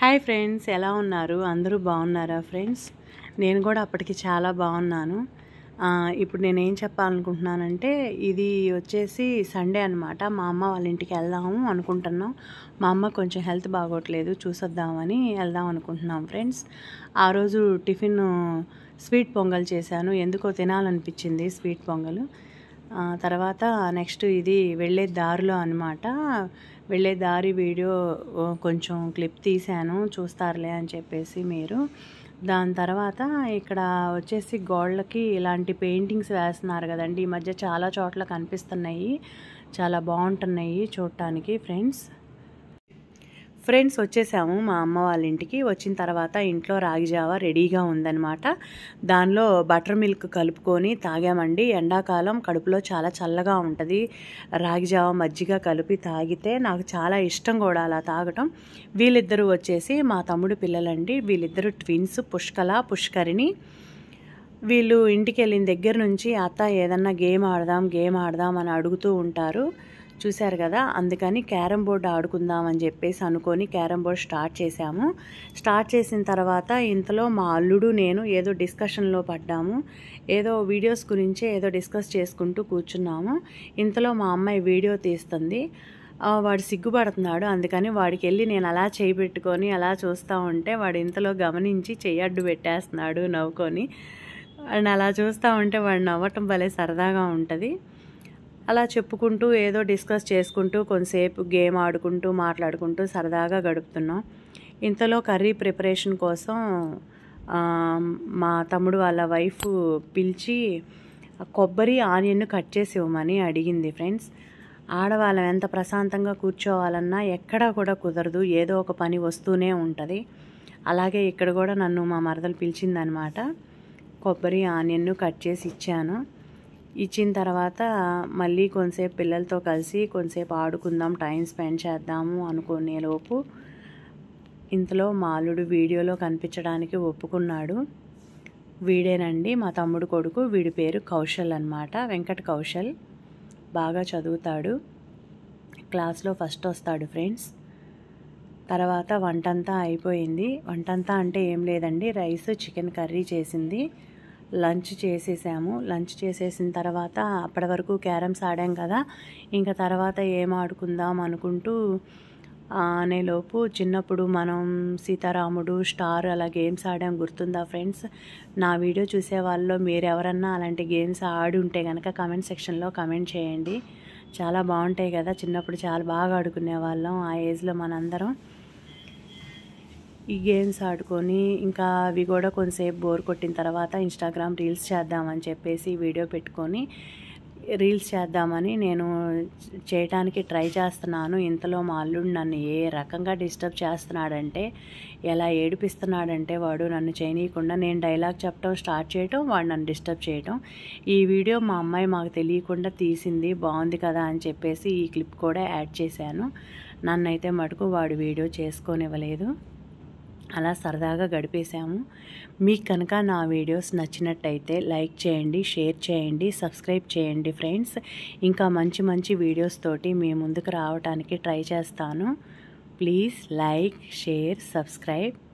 hi friends ఎలా ఉన్నారు అందరూ బాగున్నారా ఫ్రెండ్స్ నేను కూడా అప్పటికి చాలా బాగున్నాను ఇప్పుడు నేను ఏం చెప్పాలనుకుంటున్నానంటే ఇది వచ్చేసి సండే అనమాట మా అమ్మ వాళ్ళ ఇంటికి వెళ్దాము అనుకుంటున్నాం మా అమ్మ కొంచెం హెల్త్ బాగోట్లేదు చూసొద్దామని వెళ్దాం అనుకుంటున్నాం ఫ్రెండ్స్ ఆ రోజు టిఫిన్ స్వీట్ పొంగల్ చేశాను ఎందుకో తినాలనిపించింది స్వీట్ పొంగల్ తర్వాత నెక్స్ట్ ఇది వెళ్ళే దారిలో అనమాట వెళ్ళే దారి వీడియో కొంచెం క్లిప్ తీశాను చూస్తారులే అని చెప్పేసి మీరు దాని తర్వాత ఇక్కడ వచ్చేసి గోళ్ళకి ఇలాంటి పెయింటింగ్స్ వేస్తున్నారు కదండి ఈ మధ్య చాలా చోట్ల కనిపిస్తున్నాయి చాలా బాగుంటున్నాయి చూడటానికి ఫ్రెండ్స్ ఫ్రెండ్స్ వచ్చేసాము మా అమ్మ వాళ్ళ ఇంటికి వచ్చిన తర్వాత ఇంట్లో రాగి జావ రెడీగా ఉందనమాట దానిలో బటర్ మిల్క్ కలుపుకొని తాగామండి ఎండాకాలం కడుపులో చాలా చల్లగా ఉంటుంది రాగి జావ మజ్జిగ కలిపి తాగితే నాకు చాలా ఇష్టం కూడా అలా తాగటం వీళ్ళిద్దరూ వచ్చేసి మా తమ్ముడు పిల్లలండి వీళ్ళిద్దరూ ట్విన్స్ పుష్కల పుష్కరిణి వీళ్ళు ఇంటికి వెళ్ళిన దగ్గర నుంచి అత్త ఏదన్నా గేమ్ ఆడదాం గేమ్ ఆడదాం అని అడుగుతూ ఉంటారు చూశారు కదా అందుకని క్యారమ్ బోర్డు ఆడుకుందామని చెప్పేసి అనుకొని క్యారమ్ బోర్డు స్టార్ట్ చేశాము స్టార్ట్ చేసిన తర్వాత ఇంతలో మా అల్లుడు నేను ఏదో డిస్కషన్లో పడ్డాము ఏదో వీడియోస్ గురించి ఏదో డిస్కస్ చేసుకుంటూ కూర్చున్నాము ఇంతలో మా అమ్మాయి వీడియో తీస్తుంది వాడు సిగ్గుపడుతున్నాడు అందుకని వాడికి వెళ్ళి నేను అలా చేయి పెట్టుకొని అలా చూస్తూ ఉంటే వాడు ఇంతలో గమనించి చెయ్యడ్డు పెట్టేస్తున్నాడు నవ్వుకొని అండ్ అలా చూస్తూ ఉంటే వాడు నవ్వటం భలే సరదాగా ఉంటుంది అలా చెప్పుకుంటూ ఏదో డిస్కస్ చేసుకుంటూ కొంతసేపు గేమ్ ఆడుకుంటూ మాట్లాడుకుంటూ సరదాగా గడుపుతున్నాం ఇంతలో కర్రీ ప్రిపరేషన్ కోసం మా తమ్ముడు వాళ్ళ వైఫ్ పిలిచి కొబ్బరి ఆనియన్ను కట్ చేసి ఇవ్వమని అడిగింది ఫ్రెండ్స్ ఆడవాళ్ళం ఎంత ప్రశాంతంగా కూర్చోవాలన్నా ఎక్కడా కూడా కుదరదు ఏదో ఒక పని వస్తూనే ఉంటుంది అలాగే ఇక్కడ కూడా నన్ను మా మరదలు పిలిచిందనమాట కొబ్బరి ఆనియన్ను కట్ చేసి ఇచ్చాను ఇచ్చిన తర్వాత మళ్ళీ కొంతసేపు పిల్లలతో కలిసి కొంతసేపు ఆడుకుందాం టైం స్పెండ్ చేద్దాము అనుకునేలోపు ఇంతలో మాలుడు వీడియోలో కనిపించడానికి ఒప్పుకున్నాడు వీడేనండి మా తమ్ముడు కొడుకు వీడి పేరు కౌశల్ అనమాట వెంకట కౌశల్ బాగా చదువుతాడు క్లాస్లో ఫస్ట్ వస్తాడు ఫ్రెండ్స్ తర్వాత వంటంతా అయిపోయింది వంటంతా అంటే ఏం లేదండి రైస్ చికెన్ కర్రీ చేసింది లంచ్ చేసేసాము లంచ్ చేసేసిన తర్వాత అప్పటి వరకు క్యారమ్స్ ఆడాం కదా ఇంకా తర్వాత ఏం ఆడుకుందాం అనుకుంటూ అనేలోపు చిన్నప్పుడు మనం సీతారాముడు స్టార్ అలా గేమ్స్ ఆడాం గుర్తుందా ఫ్రెండ్స్ నా వీడియో చూసే వాళ్ళలో మీరు ఎవరన్నా అలాంటి గేమ్స్ ఆడి ఉంటే కనుక కమెంట్ సెక్షన్లో కమెంట్ చేయండి చాలా బాగుంటాయి కదా చిన్నప్పుడు చాలా బాగా ఆడుకునే వాళ్ళం ఆ ఏజ్లో మనందరం ఈ గేమ్స్ ఆడుకొని ఇంకా అవి కూడా కొంతసేపు బోర్ కొట్టిన తర్వాత ఇన్స్టాగ్రామ్ రీల్స్ చేద్దామని చెప్పేసి వీడియో పెట్టుకొని రీల్స్ చేద్దామని నేను చేయటానికి ట్రై చేస్తున్నాను ఇంతలో మా అల్లుడు నన్ను ఏ రకంగా డిస్టర్బ్ చేస్తున్నాడంటే ఎలా ఏడిపిస్తున్నాడంటే వాడు నన్ను చేయనీయకుండా నేను డైలాగ్ చెప్పడం స్టార్ట్ చేయటం వాడు నన్ను డిస్టర్బ్ చేయటం ఈ వీడియో మా అమ్మాయి మాకు తెలియకుండా తీసింది బాగుంది కదా అని చెప్పేసి ఈ క్లిప్ కూడా యాడ్ చేశాను నన్నైతే మటుకు వాడు వీడియో చేసుకోనివ్వలేదు అలా సరదాగా గడిపేశాము మీకు కనుక నా వీడియోస్ నచ్చినట్టయితే లైక్ చేయండి షేర్ చేయండి సబ్స్క్రైబ్ చేయండి ఫ్రెండ్స్ ఇంకా మంచి మంచి వీడియోస్ తోటి మీ ముందుకు రావడానికి ట్రై చేస్తాను ప్లీజ్ లైక్ షేర్ సబ్స్క్రైబ్